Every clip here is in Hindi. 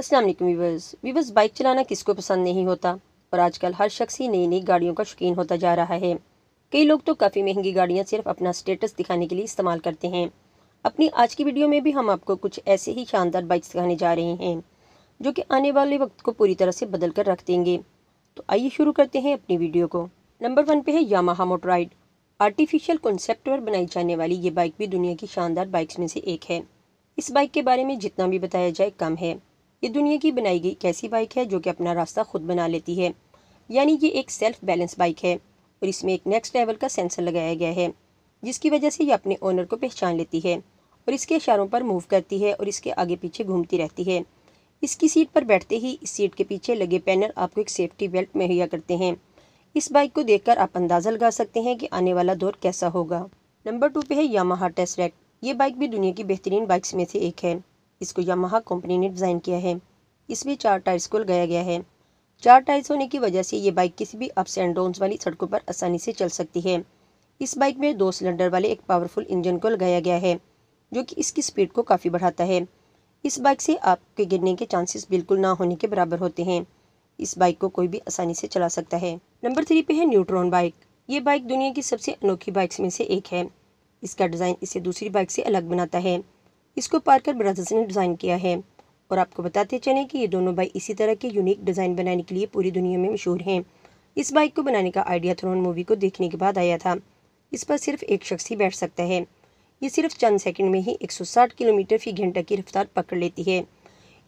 असलम वीवर्स वीवर्स बाइक चलाना किसको पसंद नहीं होता और आजकल हर शख्स ही नई नई गाड़ियों का शौकीन होता जा रहा है कई लोग तो काफ़ी महंगी गाड़ियाँ सिर्फ अपना स्टेटस दिखाने के लिए इस्तेमाल करते हैं अपनी आज की वीडियो में भी हम आपको कुछ ऐसे ही शानदार बाइक सिखाने जा रहे हैं जो कि आने वाले वक्त को पूरी तरह से बदल कर रख देंगे तो आइए शुरू करते हैं अपनी वीडियो को नंबर वन पर है यामाहा मोटराइड आर्टिफिशियल कॉन्सेप्ट पर बनाई जाने वाली ये बाइक भी दुनिया की शानदार बाइक्स में से एक है इस बाइक के बारे में जितना भी बताया जाए कम है ये दुनिया की बनाई गई कैसी बाइक है जो कि अपना रास्ता खुद बना लेती है यानी ये एक सेल्फ बैलेंस बाइक है और इसमें एक नेक्स्ट लेवल का सेंसर लगाया गया है जिसकी वजह से ये अपने ओनर को पहचान लेती है और इसके इशारों पर मूव करती है और इसके आगे पीछे घूमती रहती है इसकी सीट पर बैठते ही इस सीट के पीछे लगे पैनल आपको एक सेफ्टी बेल्ट मुहैया करते हैं इस बाइक को देख आप अंदाज़ा लगा सकते हैं कि आने वाला दौर कैसा होगा नंबर टू पे है यामाहा टेस्ट ये बाइक भी दुनिया की बेहतरीन बाइक्स में से एक है इसको यमहा कंपनी ने डिज़ाइन किया है इसमें चार टायर्स को लगाया गया है चार टायर्स होने की वजह से ये बाइक किसी भी अप्स एंड डाउन वाली सड़कों पर आसानी से चल सकती है इस बाइक में दो सिलेंडर वाले एक पावरफुल इंजन को लगाया गया है जो कि इसकी स्पीड को काफ़ी बढ़ाता है इस बाइक से आपके गिरने के चांसेस बिल्कुल ना होने के बराबर होते हैं इस बाइक को कोई भी आसानी से चला सकता है नंबर थ्री पे है न्यूट्रॉन बाइक ये बाइक दुनिया की सबसे अनोखी बाइक्स में से एक है इसका डिज़ाइन इसे दूसरी बाइक से अलग बनाता है इसको पार्कर ब्रदर्स ने डिज़ाइन किया है और आपको बताते चले कि ये दोनों बाइक इसी तरह के यूनिक डिज़ाइन बनाने के लिए पूरी दुनिया में मशहूर हैं इस बाइक को बनाने का आइडिया थ्रोन मूवी को देखने के बाद आया था इस पर सिर्फ एक शख्स ही बैठ सकता है ये सिर्फ चंद सेकंड में ही 160 किलोमीटर फी घंटा की रफ्तार पकड़ लेती है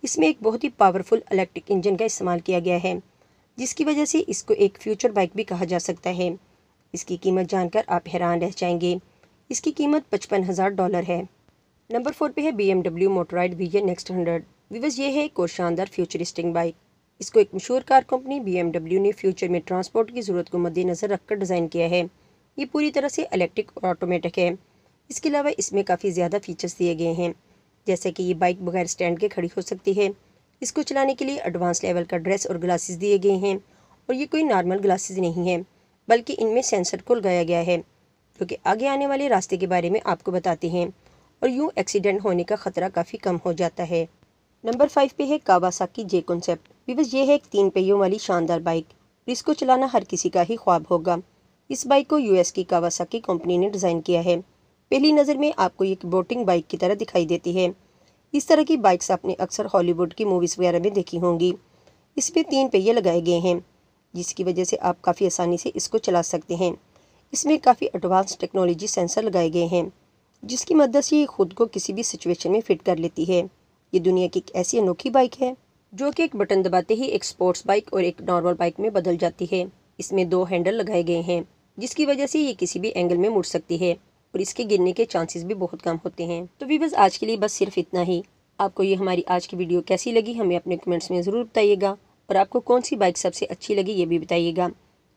इसमें एक बहुत ही पावरफुल इलेक्ट्रिक इंजन का इस्तेमाल किया गया है जिसकी वजह से इसको एक फ्यूचर बाइक भी कहा जा सकता है इसकी कीमत जानकर आप हैरान रह जाएंगे इसकी कीमत पचपन हज़ार डॉलर है नंबर फोर पे है B M W Motorrad V A next hundred vision ये है एक और शानदार फ्यूचरिस्टिंग बाइक इसको एक मशहूर car company B M W ने फ्यूचर में ट्रांसपोर्ट की ज़रूरत को मद्देनज़र रखकर डिज़ाइन किया है ये पूरी तरह से इलेक्ट्रिक और ऑटोमेटिक है इसके अलावा इसमें काफ़ी ज़्यादा फीचर्स दिए गए हैं जैसे कि ये बाइक बगैर स्टैंड के खड़ी हो सकती है इसको चलाने के लिए एडवांस लेवल का ड्रेस और ग्लासेस दिए गए हैं और ये कोई नॉर्मल ग्लासेस नहीं है बल्कि इनमें सेंसर को लगाया गया है जो कि आगे आने वाले रास्ते के बारे में आपको बताते हैं और यूँ एक्सीडेंट होने का ख़तरा काफ़ी कम हो जाता है नंबर फाइव पे है कावासाकी जे कॉन्सेप्ट विवस ये है एक तीन पहियों वाली शानदार बाइक इसको चलाना हर किसी का ही ख्वाब होगा इस बाइक को यूएस की कावासाकी कंपनी ने डिज़ाइन किया है पहली नज़र में आपको एक बोटिंग बाइक की तरह दिखाई देती है इस तरह की बाइक्स आपने अक्सर हॉलीवुड की मूवीज़ वगैरह में देखी होंगी इसमें तीन पहिए लगाए गए हैं जिसकी वजह से आप काफ़ी आसानी से इसको चला सकते हैं इसमें काफ़ी एडवांस टेक्नोलॉजी सेंसर लगाए गए हैं जिसकी मदद से ये खुद को किसी भी सिचुएशन में फिट कर लेती है ये दुनिया की एक ऐसी अनोखी बाइक है जो कि एक बटन दबाते ही एक स्पोर्ट्स बाइक और एक नॉर्मल बाइक में बदल जाती है इसमें दो हैंडल लगाए गए हैं जिसकी वजह से ये किसी भी एंगल में मुड़ सकती है और इसके गिरने के चांसेस भी बहुत कम होते हैं तो वीवर्स आज के लिए बस सिर्फ इतना ही आपको ये हमारी आज की वीडियो कैसी लगी हमें अपने कमेंट्स में ज़रूर बताइएगा और आपको कौन सी बाइक सबसे अच्छी लगी ये भी बताइएगा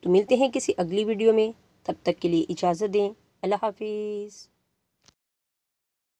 तो मिलते हैं किसी अगली वीडियो में तब तक के लिए इजाज़त दें अल्लाह हाफिज़